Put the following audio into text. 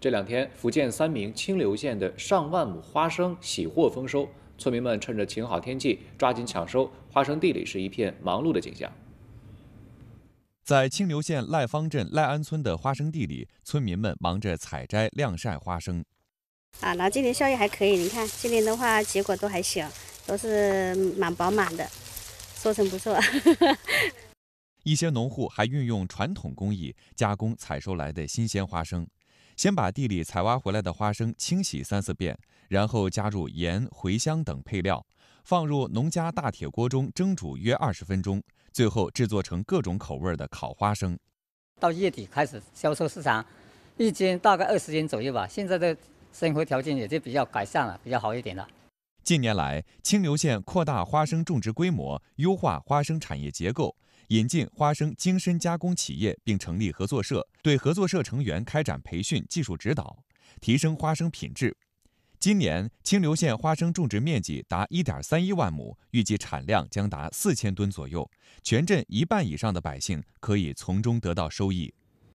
这两天，福建三明清流县的上万亩花生喜获丰收，村民们趁着晴好天气抓紧抢收，花生地里是一片忙碌的景象。在清流县赖坊镇赖安村的花生地里，村民们忙着采摘晾晒花生。啊，那今年效益还可以，你看今年的话，结果都还行，都是蛮饱满的，收成不错。一些农户还运用传统工艺加工采收来的新鲜花生。先把地里采挖回来的花生清洗三四遍，然后加入盐、茴香等配料，放入农家大铁锅中蒸煮约二十分钟，最后制作成各种口味的烤花生。到月底开始销售市场，一斤大概二十斤左右吧。现在的生活条件也就比较改善了，比较好一点了。近年来，清流县扩大花生种植规模，优化花生产业结构，引进花生精深加工企业，并成立合作社，对合作社成员开展培训、技术指导，提升花生品质。今年，清流县花生种植面积达1.31万亩，预计产量将达4000吨左右，全镇一半以上的百姓可以从中得到收益。